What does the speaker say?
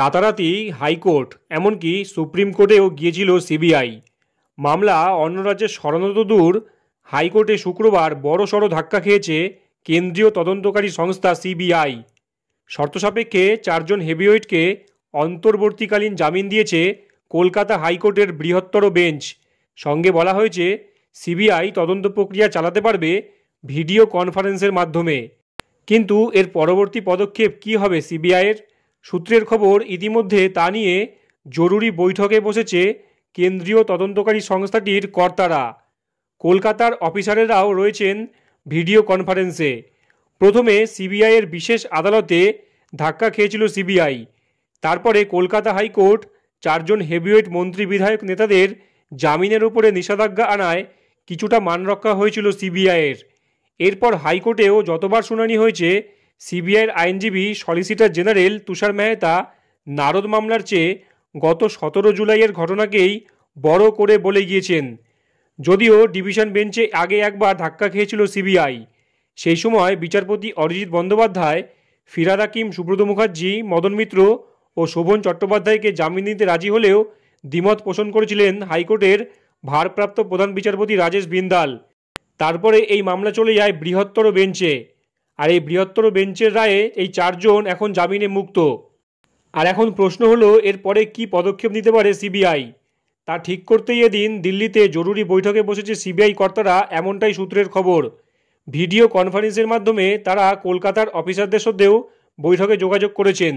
রাতারাতি হাইকোর্ট এমনকি সুপ্রিম কোর্টেও গিয়েছিল সিবিআই মামলা অন্য রাজ্যে সরানো দূর হাইকোর্টে শুক্রবার বড়সড় ধাক্কা খেয়েছে কেন্দ্রীয় তদন্তকারী সংস্থা সিবিআই শর্ত সাপেক্ষে চারজন হেভিওয়েটকে অন্তর্বর্তীকালীন জামিন দিয়েছে কলকাতা হাইকোর্টের বৃহত্তর বেঞ্চ সঙ্গে বলা হয়েছে সিবিআই তদন্ত প্রক্রিয়া চালাতে পারবে ভিডিও কনফারেন্সের মাধ্যমে কিন্তু এর পরবর্তী পদক্ষেপ কি হবে সিবিআইয়ের সূত্রের খবর ইতিমধ্যে তা নিয়ে জরুরি বৈঠকে বসেছে কেন্দ্রীয় তদন্তকারী সংস্থাটির কর্তারা কলকাতার অফিসারেরাও রয়েছেন ভিডিও কনফারেন্সে প্রথমে সিবিআইয়ের বিশেষ আদালতে ধাক্কা খেয়েছিল সিবিআই তারপরে কলকাতা হাইকোর্ট চারজন হেভিওয়েট মন্ত্রী বিধায়ক নেতাদের জামিনের উপরে নিষেধাজ্ঞা আনায় কিছুটা মান রক্ষা হয়েছিল সিবিআইয়ের এরপর হাইকোর্টেও যতবার শুনানি হয়েছে সিবিআইয়ের আইনজীবী সলিসিটার জেনারেল তুষার মেহতা নারদ মামলার চেয়ে গত সতেরো জুলাইয়ের ঘটনাকেই বড় করে বলে গিয়েছেন যদিও ডিভিশন বেঞ্চে আগে একবার ধাক্কা খেয়েছিল সিবিআই সেই সময় বিচারপতি অরিজিৎ বন্দ্যোপাধ্যায় ফিরাদ হাকিম সুব্রত মুখার্জি মদন মিত্র ও শোভন চট্টোপাধ্যায়কে জামিন নিতে রাজি হলেও দ্বিমত পোষণ করেছিলেন হাইকোর্টের ভারপ্রাপ্ত প্রধান বিচারপতি রাজেশ বিন্দাল তারপরে এই মামলা চলে যায় বৃহত্তর বেঞ্চে আর এই বৃহত্তর বেঞ্চের রায়ে এই চারজন এখন জামিনে মুক্ত আর এখন প্রশ্ন হলো এরপরে কি পদক্ষেপ নিতে পারে সিবিআই তা ঠিক করতেই এদিন দিল্লিতে জরুরি বৈঠকে বসেছে সিবিআই কর্তারা এমনটাই সূত্রের খবর ভিডিও কনফারেন্সের মাধ্যমে তারা কলকাতার অফিসারদের সাথেও বৈঠকে যোগাযোগ করেছেন